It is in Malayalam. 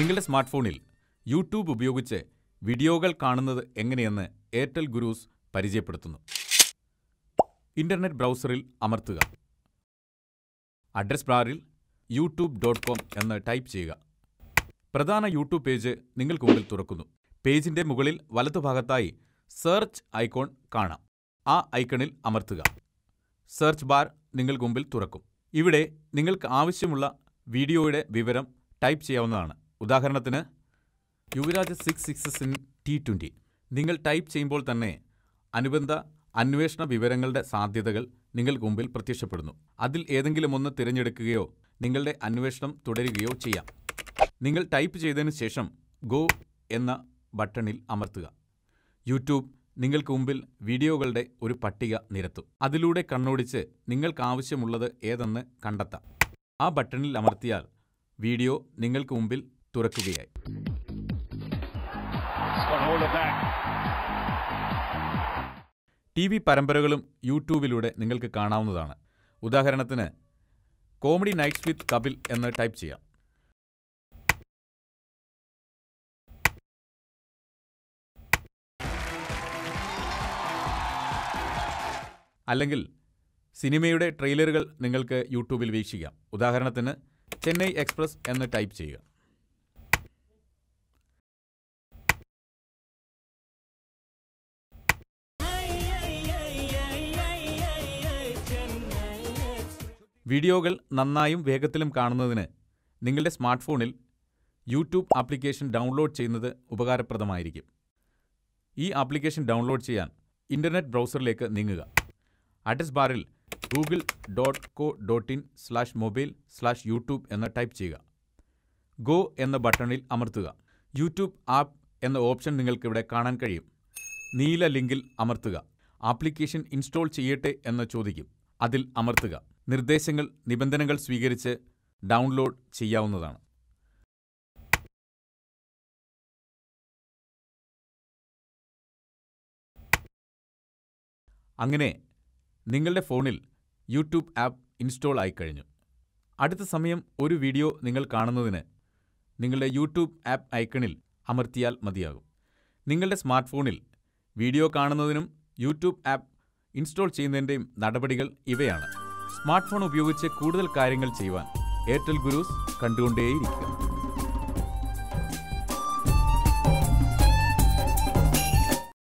നിങ്ങളുടെ സ്മാർട്ട് ഫോണിൽ യൂട്യൂബ് ഉപയോഗിച്ച് വീഡിയോകൾ കാണുന്നത് എങ്ങനെയെന്ന് എയർടെൽ ഗുരൂസ് പരിചയപ്പെടുത്തുന്നു ഇന്റർനെറ്റ് ബ്രൗസറിൽ അമർത്തുക അഡ്രസ് ബാറിൽ യൂട്യൂബ് ഡോട്ട് കോം എന്ന് ടൈപ്പ് ചെയ്യുക പ്രധാന യൂട്യൂബ് പേജ് നിങ്ങൾക്ക് മുമ്പിൽ തുറക്കുന്നു പേജിന്റെ മുകളിൽ വലതുഭാഗത്തായി സെർച്ച് ഐക്കോൺ കാണാം ആ ഐക്കണിൽ അമർത്തുക സെർച്ച് ബാർ നിങ്ങൾക്ക് മുമ്പിൽ തുറക്കും ഇവിടെ നിങ്ങൾക്ക് ആവശ്യമുള്ള വീഡിയോയുടെ വിവരം ടൈപ്പ് ചെയ്യാവുന്നതാണ് ഉദാഹരണത്തിന് Yuvraj six sixes in T twenty നിങ്ങൾ ടൈപ്പ് ചെയ്യുമ്പോൾ തന്നെ അനുബന്ധ അന്വേഷണ വിവരങ്ങളുടെ സാധ്യതകൾ നിങ്ങൾക്ക് മുമ്പിൽ പ്രത്യക്ഷപ്പെടുന്നു അതിൽ ഏതെങ്കിലും ഒന്ന് തിരഞ്ഞെടുക്കുകയോ നിങ്ങളുടെ അന്വേഷണം തുടരുകയോ ചെയ്യാം നിങ്ങൾ ടൈപ്പ് ചെയ്തതിന് ശേഷം ഗോ എന്ന ബട്ടണിൽ അമർത്തുക യൂട്യൂബ് നിങ്ങൾക്ക് മുമ്പിൽ വീഡിയോകളുടെ ഒരു പട്ടിക നിരത്തും അതിലൂടെ കണ്ണോടിച്ച് നിങ്ങൾക്ക് ആവശ്യമുള്ളത് ഏതെന്ന് കണ്ടെത്താം ആ ബട്ടണിൽ അമർത്തിയാൽ വീഡിയോ നിങ്ങൾക്ക് മുമ്പിൽ തുറക്കുകയായി ടി വി പരമ്പരകളും യൂട്യൂബിലൂടെ നിങ്ങൾക്ക് കാണാവുന്നതാണ് ഉദാഹരണത്തിന് കോമഡി നൈറ്റ്സ് വിത്ത് കപിൽ എന്ന് ടൈപ്പ് ചെയ്യാം അല്ലെങ്കിൽ സിനിമയുടെ ട്രെയിലറുകൾ നിങ്ങൾക്ക് യൂട്യൂബിൽ വീക്ഷിക്കാം ഉദാഹരണത്തിന് ചെന്നൈ എക്സ്പ്രസ് എന്ന് ടൈപ്പ് ചെയ്യുക വീഡിയോകൾ നന്നായും വേഗത്തിലും കാണുന്നതിന് നിങ്ങളുടെ സ്മാർട്ട് ഫോണിൽ യൂട്യൂബ് ആപ്ലിക്കേഷൻ ഡൗൺലോഡ് ചെയ്യുന്നത് ഉപകാരപ്രദമായിരിക്കും ഈ ആപ്ലിക്കേഷൻ ഡൗൺലോഡ് ചെയ്യാൻ ഇൻ്റർനെറ്റ് ബ്രൗസറിലേക്ക് നീങ്ങുക അഡ്രസ് ബാറിൽ Google dot co dot in slash mobile slash YouTube എന്ന് ടൈപ്പ് ചെയ്യുക ഗോ എന്ന ബട്ടണിൽ അമർത്തുക യൂട്യൂബ് ആപ്പ് എന്ന ഓപ്ഷൻ നിങ്ങൾക്കിവിടെ കാണാൻ കഴിയും നീല ലിങ്കിൽ അമർത്തുക ആപ്ലിക്കേഷൻ ഇൻസ്റ്റാൾ ചെയ്യട്ടെ എന്ന് ചോദിക്കും അതിൽ അമർത്തുക നിർദ്ദേശങ്ങൾ നിബന്ധനകൾ സ്വീകരിച്ച് ഡൗൺലോഡ് ചെയ്യാവുന്നതാണ് അങ്ങനെ നിങ്ങളുടെ ഫോണിൽ യൂട്യൂബ് ആപ്പ് ഇൻസ്റ്റാൾ ആയിക്കഴിഞ്ഞു അടുത്ത സമയം ഒരു വീഡിയോ നിങ്ങൾ കാണുന്നതിന് നിങ്ങളുടെ യൂട്യൂബ് ആപ്പ് ഐക്കണിൽ അമർത്തിയാൽ മതിയാകും നിങ്ങളുടെ സ്മാർട്ട് ഫോണിൽ വീഡിയോ കാണുന്നതിനും യൂട്യൂബ് ആപ്പ് ഇൻസ്റ്റാൾ ചെയ്യുന്നതിൻ്റെയും നടപടികൾ ഇവയാണ് സ്മാർട്ട് ഫോൺ ഉപയോഗിച്ച് കൂടുതൽ കാര്യങ്ങൾ ചെയ്യുവാൻ എയർടെൽ ഗുരുസ് കണ്ടുകൊണ്ടേയിരിക്കുക